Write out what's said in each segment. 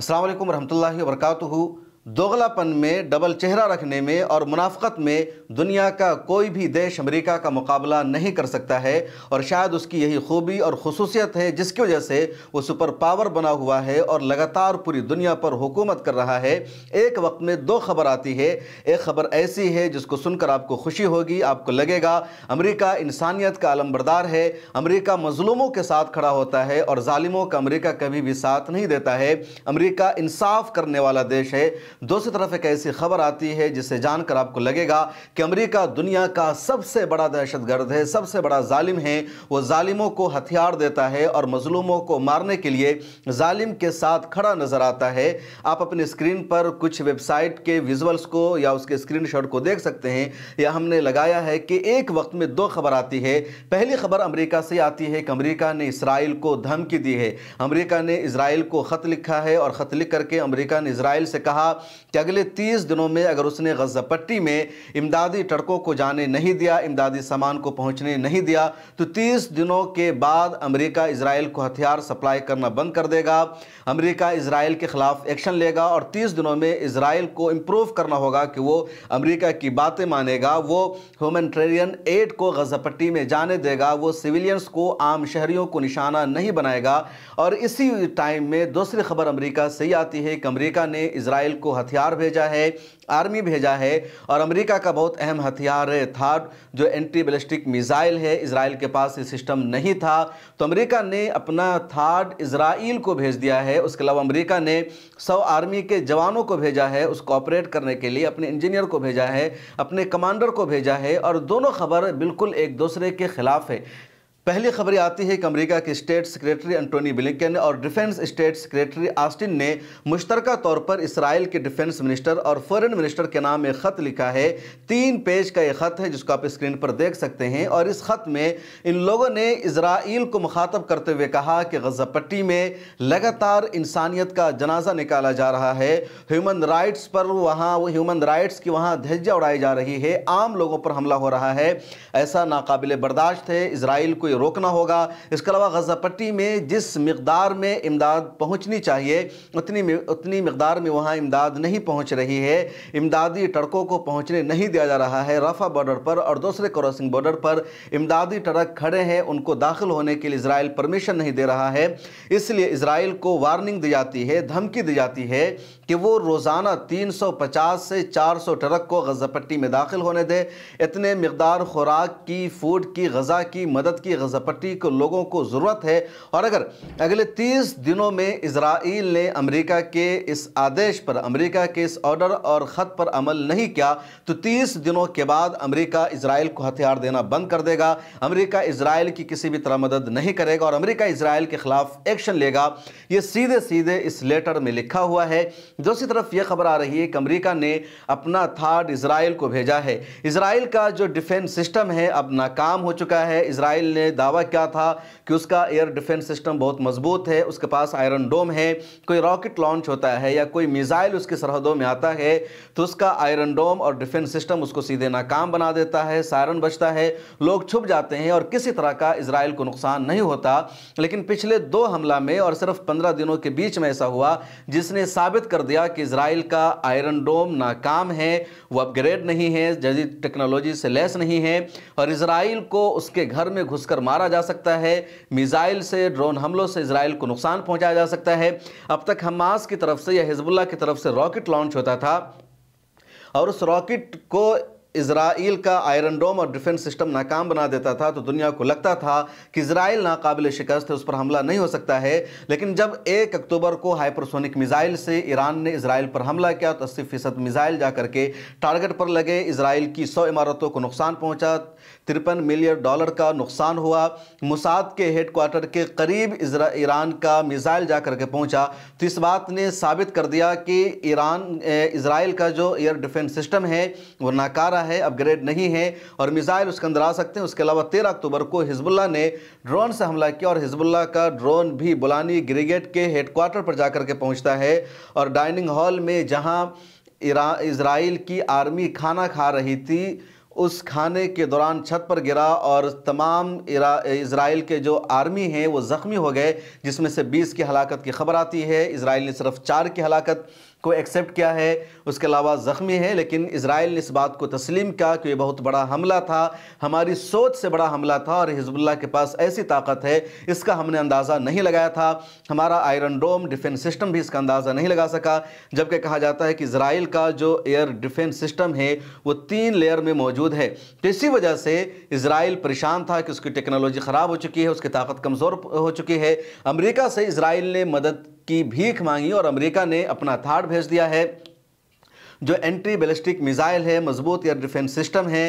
असल वरहमल वरकू दोगलापन में डबल चेहरा रखने में और मुनाफ़त में दुनिया का कोई भी देश अमेरिका का मुकाबला नहीं कर सकता है और शायद उसकी यही खूबी और खसूसियत है जिसकी वजह से वो सुपर पावर बना हुआ है और लगातार पूरी दुनिया पर हुकूमत कर रहा है एक वक्त में दो खबर आती है एक खबर ऐसी है जिसको सुनकर आपको खुशी होगी आपको लगेगा अमरीका इंसानियत का आलमबरदार है अमरीका मजलूमों के साथ खड़ा होता है और ालिमों का अमरीका कभी भी साथ नहीं देता है अमरीका इंसाफ करने वाला देश है दूसरी तरफ एक ऐसी खबर आती है जिसे जानकर आपको लगेगा कि अमेरिका दुनिया का सबसे बड़ा दहशतगर्द है सबसे बड़ा जालिम है वो जालिमों को हथियार देता है और मजलूमों को मारने के लिए जालिम के साथ खड़ा नज़र आता है आप अपने स्क्रीन पर कुछ वेबसाइट के विजुअल्स को या उसके स्क्रीन को देख सकते हैं या हमने लगाया है कि एक वक्त में दो खबर आती है पहली खबर अमरीका से आती है कि अमरीका ने इसराइल को धमकी दी है अमरीका ने इसराइल को ख़त लिखा है और ख़त लिख करके अमरीका ने इसराइल से कहा कि अगले तीस दिनों में अगर उसने गजापट्टी में इमदादी ट्रकों को जाने नहीं दिया इमदादी सामान को पहुँचने नहीं दिया तो तीस दिनों के बाद अमरीका इसराइल को हथियार सप्लाई करना बंद कर देगा अमरीका इसराइल के ख़िलाफ़ एक्शन लेगा और तीस दिनों में इसराइल को इम्प्रूव करना होगा कि वो अमरीका की बातें मानेगा वो ह्यूमनटेरियन एड को गजापट्टी में जाने देगा वो सिविलियंस को आम शहरियों को निशाना नहीं बनाएगा और इसी टाइम में दूसरी खबर अमरीका से ही आती है कि अमरीका ने इसराइल को हथियार भेजा है आर्मी भेजा है और अमेरिका का बहुत अहम हथियार था जो एंटी बैलिस्टिक मिज़ाइल है इसराइल के पास ये सिस्टम नहीं था तो अमेरिका ने अपना थार्ड इसराइल को भेज दिया है उसके अलावा अमेरिका ने सौ आर्मी के जवानों को भेजा है उसको ऑपरेट करने के लिए अपने इंजीनियर को भेजा है अपने कमांडर को भेजा है और दोनों खबर बिल्कुल एक दूसरे के ख़िलाफ़ है पहली खबरें आती है कि अमरीका के स्टेट सेक्रेटरी एंटोनी ब्लिंकन और डिफेंस स्टेट सेक्रेटरी आस्टिन ने मुश्तरक तौर पर इसराइल के डिफेंस मिनिस्टर और फॉरेन मिनिस्टर के नाम एक ख़त लिखा है तीन पेज का एक ख़त है जिसको आप स्क्रीन पर देख सकते हैं और इस ख़त में इन लोगों ने इसराइल को मुखातब करते हुए कहा कि गजा पट्टी में लगातार इंसानियत का जनाजा निकाला जा रहा है ह्यूमन राइट्स पर वहाँ ह्यूमन राइट्स की वहाँ धज्जा उड़ाई जा रही है आम लोगों पर हमला हो रहा है ऐसा नाकबिल बर्दाश्त है इसराइल को लिए रोकना होगा इसके अलावा गजा पट्टी में जिस मकदार में इमदाद पहुँचनी चाहिए उतनी उतनी मकदार में वहाँ इमदाद नहीं पहुँच रही है इमदादी ट्रकों को पहुँचने नहीं दिया जा रहा है रफा बॉर्डर पर और दूसरे क्रॉसिंग बॉर्डर पर इमदादी ट्रक खड़े हैं उनको दाखिल होने के लिए इसराइल परमिशन नहीं दे रहा है इसलिए इसराइल को वार्निंग दी जाती है धमकी दी जाती है कि वो रोज़ाना 350 से 400 ट्रक को गजा पट्टी में दाखिल होने दे इतने मकदार खुराक की फूड की गज़ा की मदद की गजापट्टी को लोगों को ज़रूरत है और अगर अगले तीस दिनों में इसराइल ने अमरीका के इस आदेश पर अमरीका के इस ऑर्डर और ख़त पर अमल नहीं किया तो तीस दिनों के बाद अमरीका इसराइल को हथियार देना बंद कर देगा अमरीका इसराइल की किसी भी तरह मदद नहीं करेगा और अमरीका इसराइल के ख़िलाफ़ एक्शन लेगा ये सीधे सीधे इस लेटर में लिखा हुआ है दूसरी तरफ यह खबर आ रही है कि अमरीका ने अपना थार्ड इसराइल को भेजा है इसराइल का जो डिफेंस सिस्टम है अब नाकाम हो चुका है इसराइल ने दावा क्या था कि उसका एयर डिफेंस सिस्टम बहुत मजबूत है उसके पास आयरन डोम है कोई रॉकेट लॉन्च होता है या कोई मिज़ाइल उसकी सरहदों में आता है तो उसका आयरन डोम और डिफेंस सिस्टम उसको सीधे नाकाम बना देता है सायरन बचता है लोग छुप जाते हैं और किसी तरह का इसराइल को नुकसान नहीं होता लेकिन पिछले दो हमला में और सिर्फ पंद्रह दिनों के बीच में ऐसा हुआ जिसने साबित कर दिया कि इसराइल का आयरन डोम नाकाम है वो अपग्रेड नहीं है जदीद टेक्नोलॉजी से लेस नहीं है और इसराइल को उसके घर में घुसकर मारा जा सकता है मिज़ाइल से ड्रोन हमलों से इसराइल को नुकसान पहुंचाया जा सकता है अब तक हमास की तरफ से या हिजबुल्ला की तरफ से रॉकेट लॉन्च होता था और उस रॉकेट को इसराइल का आयरन डोम और डिफेंस सिस्टम नाकाम बना देता था तो दुनिया को लगता था कि इसराइल नाकाबिल शिकस्त है उस पर हमला नहीं हो सकता है लेकिन जब एक अक्टूबर को हाइपरसोनिक मिज़ाइल से ईरान ने इसराइल पर हमला किया तो अस्सी फीसद मिज़ाइल जा करके टारगेट पर लगे इसराइल की सौ इमारतों को नुकसान पहुँचा तिरपन मिलियन डॉलर का नुकसान हुआ मुसाद के हेडकोार्टर के करीब ईरान का मिज़ाइल जा करके पहुँचा तो इस बात ने साबित कर दिया कि ईरान इसराइल का जो एयर डिफेंस सिस्टम है वो नाकारा है अपग्रेड नहीं है और मिसाइल उसके अंदर आ सकते हैं उसके अलावा तेरह अक्टूबर को हिजबुल्ला ने ड्रोन से हमला किया और हिजबुल्ला का ड्रोन भी बुलानी ग्रिगेड के हेडक्वार्टर पर जाकर के पहुँचता है और डाइनिंग हॉल में जहाँ इसराइल की आर्मी खाना खा रही थी उस खाने के दौरान छत पर गिरा और तमाम इसराइल के जो आर्मी हैं वो ज़ख्मी हो गए जिसमें से 20 की हलाकत की खबर आती है इसराइल ने सिर्फ चार की हलाकत को एक्सेप्ट किया है उसके अलावा ज़ख्मी है लेकिन इसराइल ने इस बात को तस्लीम किया कि यह बहुत बड़ा हमला था हमारी सोच से बड़ा हमला था और हिजबुल्ला के पास ऐसी ताकत है इसका हमने अंदाज़ा नहीं लगाया था हमारा आयरन डोम डिफेंस सिस्टम भी इसका अंदाज़ा नहीं लगा सका जबकि कहा जाता है कि इसराइल का जो एयर डिफेंस सिस्टम है वो तीन लेयर में मौजूद है तो इसी वजह से इसराइल परेशान था कि उसकी टेक्नोलॉजी ख़राब हो चुकी है उसकी ताकत कमज़ोर हो चुकी है अमरीका से इसराइल ने मदद की भीख मांगी और अमेरिका ने अपना थाड़ भेज दिया है जो एंट्री बैलिस्टिक मिसाइल है मजबूत एयर डिफेंस सिस्टम है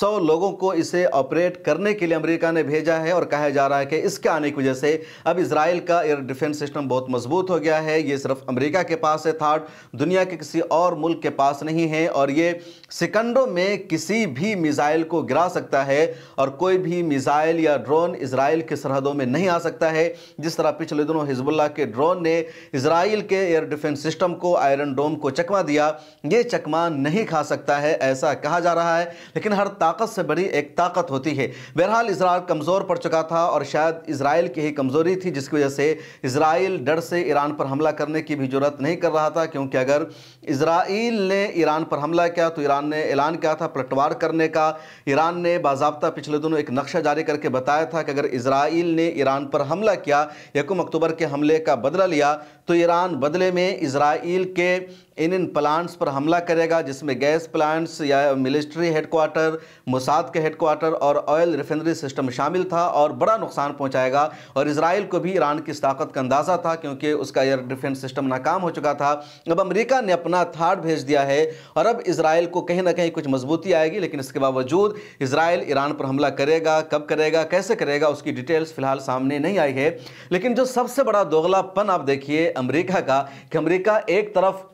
सौ लोगों को इसे ऑपरेट करने के लिए अमेरिका ने भेजा है और कहा जा रहा है कि इसके आने की वजह से अब इसराइल का एयर डिफेंस सिस्टम बहुत मजबूत हो गया है ये सिर्फ अमेरिका के पास है थाट दुनिया के किसी और मुल्क के पास नहीं है और ये सिकंडों में किसी भी मिज़ाइल को गिरा सकता है और कोई भी मिज़ाइल या ड्रोन इसराइल की सरहदों में नहीं आ सकता है जिस तरह पिछले दिनों हिजबुल्ला के ड्रोन ने इसराइल के एयर डिफेंस सिस्टम को आयरन डोम को चकमा दिया ये चकमा नहीं खा सकता है ऐसा कहा जा रहा है लेकिन हर ताकत से बड़ी एक ताकत होती है बहरहाल इसराइल कमज़ोर पड़ चुका था और शायद इसराइल की ही कमज़ोरी थी जिसकी वजह से इसराइल डर से ईरान पर हमला करने की भी ज़रूरत नहीं कर रहा था क्योंकि अगर इसराइल ने ईरान पर हमला किया तो ईरान ने ऐलान किया था पलटवार करने का ईरान ने बाबा पिछले दिनों एक नक्शा जारी करके बताया था कि अगर इसराइल ने ईरान पर हमला किया यकुम अक्टूबर के हमले का बदला लिया तो ईरान बदले में इसराइल के इन इन प्लांट्स पर हमला करेगा जिसमें गैस प्लांट्स या मिलिट्री हेडक्वार्टर मुसाद के हेडक्वार्टर और ऑयल रिफाइनरी सिस्टम शामिल था और बड़ा नुकसान पहुंचाएगा और इसराइल को भी ईरान की इस ताकत का अंदाज़ा था क्योंकि उसका एयर डिफेंस सिस्टम नाकाम हो चुका था अब अमेरिका ने अपना थार्ड भेज दिया है और अब इसराइल को कहीं ना कहीं कुछ मजबूती आएगी लेकिन इसके बावजूद इसराइल ईरान पर हमला करेगा कब करेगा कैसे करेगा उसकी डिटेल्स फिलहाल सामने नहीं आई है लेकिन जो सबसे बड़ा दोगलापन आप देखिए अमेरिका का कि अमेरिका एक तरफ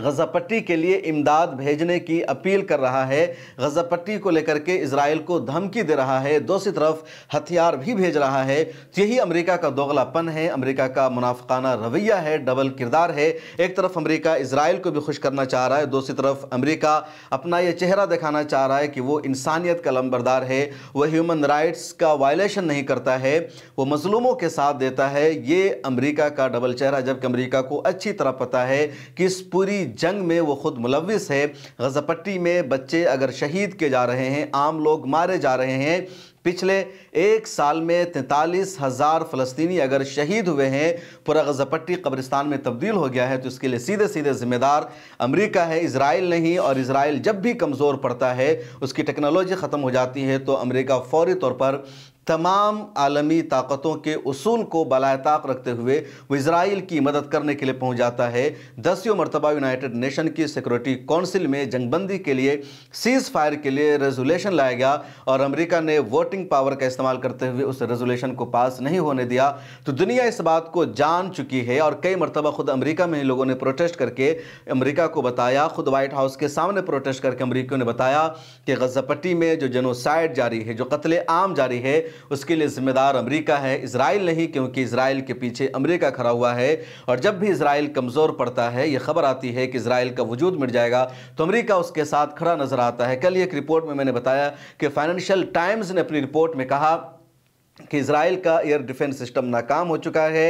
गज़ा पट्टी के लिए इमदाद भेजने की अपील कर रहा है गज़ा पट्टी को लेकर के इसराइल को धमकी दे रहा है दूसरी तरफ हथियार भी भेज रहा है तो यही अमेरिका का दोगलापन है अमेरिका का मुनाफाना रवैया है डबल किरदार है एक तरफ अमेरिका इसराइल को भी खुश करना चाह रहा है दूसरी तरफ अमेरिका अपना यह चेहरा दिखाना चाह रहा है कि वो इंसानियत का लम्बरदार है वह ह्यूमन राइट्स का वायलेशन नहीं करता है वह मजलूमों के साथ देता है ये अमरीका का डबल चेहरा जबकि अमरीका को अच्छी तरह पता है कि इस पूरी की जंग में वो ख़ुद मुलविस है गज़पट्टी में बच्चे अगर शहीद किए जा रहे हैं आम लोग मारे जा रहे हैं पिछले एक साल में तैंतालीस हज़ार फ़लस्तनी अगर शहीद हुए हैं पूरा गजपट्टी कब्रिस्तान में तब्दील हो गया है तो इसके लिए सीधे सीधे ज़िम्मेदार अमेरिका है इसराइल नहीं और इसराइल जब भी कमज़ोर पड़ता है उसकी टेक्नोलॉजी ख़त्म हो जाती है तो अमेरिका फौरी तौर पर तमाम आलमी ताकतों के असूल को बलायताक रखते हुए वो इसराइल की मदद करने के लिए पहुंच जाता है दसियों मरतबा यूनाइटेड नेशन की सिक्योरिटी काउंसिल में जंगबंदी के लिए सीज़ फायर के लिए रेजोलेशन लाया गया और अमेरिका ने वोटिंग पावर का इस्तेमाल करते हुए उस रेजोलेशन को पास नहीं होने दिया तो दुनिया इस बात को जान चुकी है और कई मरतबा खुद अमरीका में लोगों ने प्रोटेस्ट करके अमरीका को बताया खुद वाइट हाउस के सामने प्रोटेस्ट करके अमरीकियों ने बताया कि गजापट्टी में जो जनोसाइड जारी है जो कत्ल आम जारी है उसके लिए जिम्मेदार अमरीका है इसराइल नहीं क्योंकि इसराइल के पीछे अमरीका खड़ा हुआ है और जब भी इसराइल कमज़ोर पड़ता है यह खबर आती है कि इसराइल का वजूद मिट जाएगा तो अमरीका उसके साथ खड़ा नजर आता है कल एक रिपोर्ट में मैंने बताया कि फाइनेंशियल टाइम्स ने अपनी रिपोर्ट में कहा कि इसराइल का एयर डिफेंस सिस्टम नाकाम हो चुका है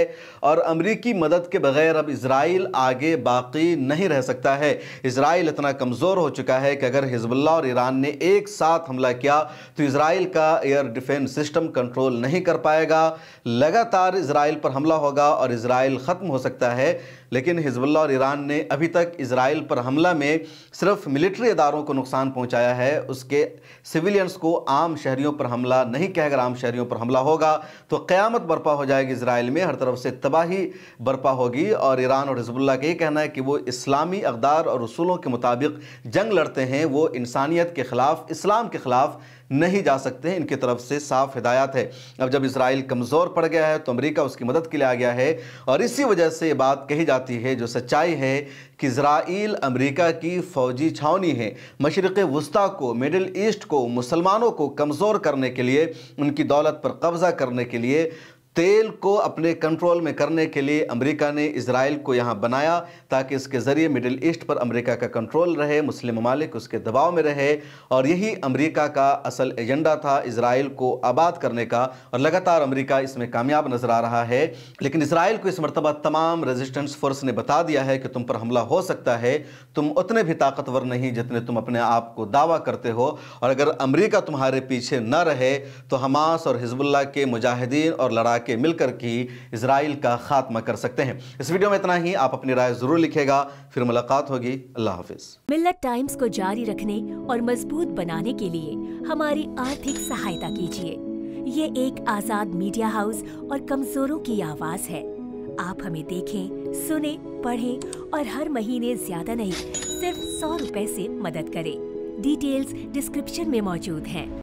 और अमरीकी मदद के बगैर अब इसराइल आगे बाकी नहीं रह सकता है इसराइल इतना कमज़ोर हो चुका है कि अगर हिजबुल्ला और ईरान ने एक साथ हमला किया तो इसराइल का एयर डिफेंस सिस्टम कंट्रोल नहीं कर पाएगा लगातार इसराइल पर हमला होगा और इसराइल ख़त्म हो सकता है लेकिन हिजबुल्ला और ईरान ने अभी तक इसराइल पर हमला में सिर्फ मिलिट्री इदारों को नुकसान पहुंचाया है उसके सिविलियंस को आम शहरियों पर हमला नहीं कहकर आम शहरियों पर हमला होगा तो क़्यामत बर्पा हो जाएगी इसराइल में हर तरफ से तबाही बर्पा होगी और ईरान और हिजबुल्ला का ये कहना है कि वो इस्लामी अकदार और असूलों के मुताबिक जंग लड़ते हैं वो इंसानियत के ख़िलाफ़ इस्लाम के ख़िलाफ़ नहीं जा सकते हैं इनकी तरफ से साफ हिदायत है अब जब इसराइल कमज़ोर पड़ गया है तो अमरीका उसकी मदद के लिए आ गया है और इसी वजह से ये बात कही जाती है जो सच्चाई है कि इसराइल अमरीका की फ़ौजी छावनी है मशरक़ वस्ती को मिडिल ईस्ट को मुसलमानों को कमज़ोर करने के लिए उनकी दौलत पर कब्ज़ा करने के लिए तेल को अपने कंट्रोल में करने के लिए अमेरिका ने इसराइल को यहाँ बनाया ताकि इसके ज़रिए मिडिल ईस्ट पर अमेरिका का कंट्रोल रहे मुस्लिम ममालिक उसके दबाव में रहे और यही अमेरिका का असल एजेंडा था इसराइल को आबाद करने का और लगातार अमेरिका इसमें कामयाब नज़र आ रहा है लेकिन इसराइल को इस मरतबा तमाम रजिस्टेंस फोर्स ने बता दिया है कि तुम पर हमला हो सकता है तुम उतने भी ताकतवर नहीं जितने तुम अपने आप को दावा करते हो और अगर अमरीका तुम्हारे पीछे न रहे तो हमास और हिजबुल्ला के मुजाहिदीन और लड़ाक इलाके मिलकर की इसराइल का खात्मा कर सकते हैं इस वीडियो में इतना ही आप अपनी राय जरूर लिखेगा फिर मुलाकात होगी अल्लाह हाफिज मिल्ल टाइम्स को जारी रखने और मजबूत बनाने के लिए हमारी आर्थिक सहायता कीजिए ये एक आजाद मीडिया हाउस और कमजोरों की आवाज है आप हमें देखें सुने पढ़ें और हर महीने ज्यादा नहीं सिर्फ सौ रुपए से मदद करें डिटेल्स डिस्क्रिप्शन में मौजूद हैं